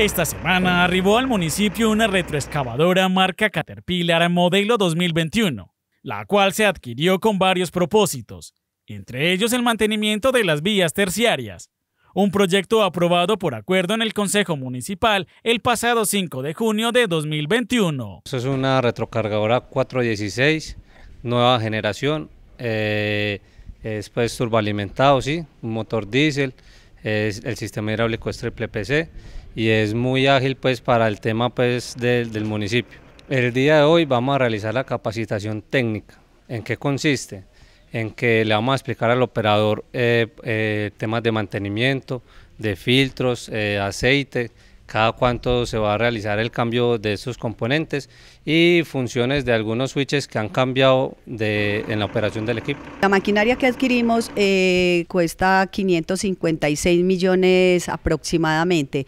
Esta semana arribó al municipio una retroexcavadora marca Caterpillar modelo 2021, la cual se adquirió con varios propósitos, entre ellos el mantenimiento de las vías terciarias, un proyecto aprobado por acuerdo en el Consejo Municipal el pasado 5 de junio de 2021. es una retrocargadora 416, nueva generación, eh, es pues, turboalimentado, sí, un motor diésel, el sistema hidráulico es triple PC, y es muy ágil pues para el tema pues del, municipio. El día de hoy vamos a realizar la capacitación técnica. ¿En qué consiste? En que le vamos a explicar al operador eh, eh, temas de mantenimiento, de filtros, eh, aceite, cada cuánto se va a realizar el cambio de esos componentes y funciones de algunos switches que han cambiado en la operación del equipo. La maquinaria que adquirimos cuesta 556 millones aproximadamente.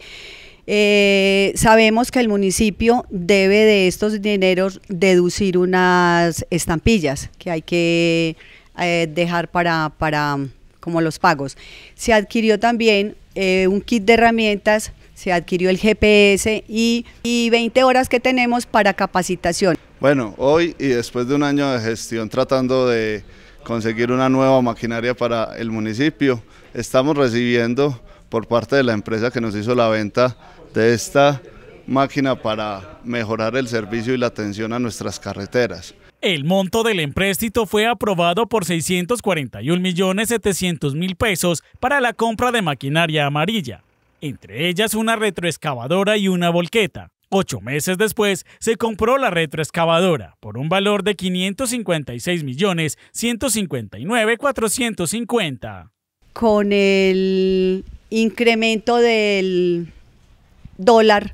Eh, sabemos que el municipio debe de estos dineros deducir unas estampillas que hay que eh, dejar para, para como los pagos. Se adquirió también eh, un kit de herramientas, se adquirió el GPS y, y 20 horas que tenemos para capacitación. Bueno, hoy y después de un año de gestión tratando de conseguir una nueva maquinaria para el municipio, estamos recibiendo por parte de la empresa que nos hizo la venta de esta máquina para mejorar el servicio y la atención a nuestras carreteras. El monto del empréstito fue aprobado por 641.700.000 pesos para la compra de maquinaria amarilla, entre ellas una retroexcavadora y una volqueta. Ocho meses después, se compró la retroexcavadora por un valor de 556.159.450. Con el incremento del dólar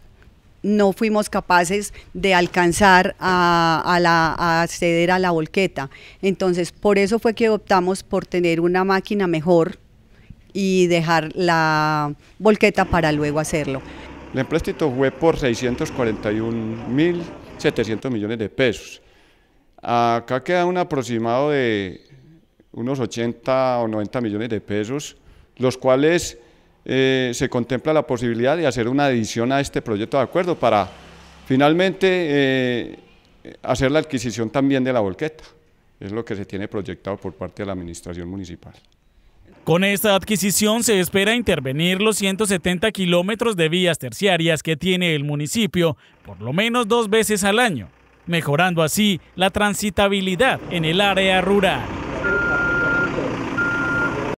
no fuimos capaces de alcanzar a, acceder a la volqueta. Entonces, por eso fue que optamos por tener una máquina mejor y dejar la volqueta para luego hacerlo. El empréstito fue por 641.700 millones de pesos. Acá queda un aproximado de unos 80 o 90 millones de pesos, los cuales eh, se contempla la posibilidad de hacer una adición a este proyecto de acuerdo para finalmente eh, hacer la adquisición también de la volqueta. Es lo que se tiene proyectado por parte de la Administración Municipal. Con esta adquisición se espera intervenir los 170 kilómetros de vías terciarias que tiene el municipio por lo menos dos veces al año, mejorando así la transitabilidad en el área rural.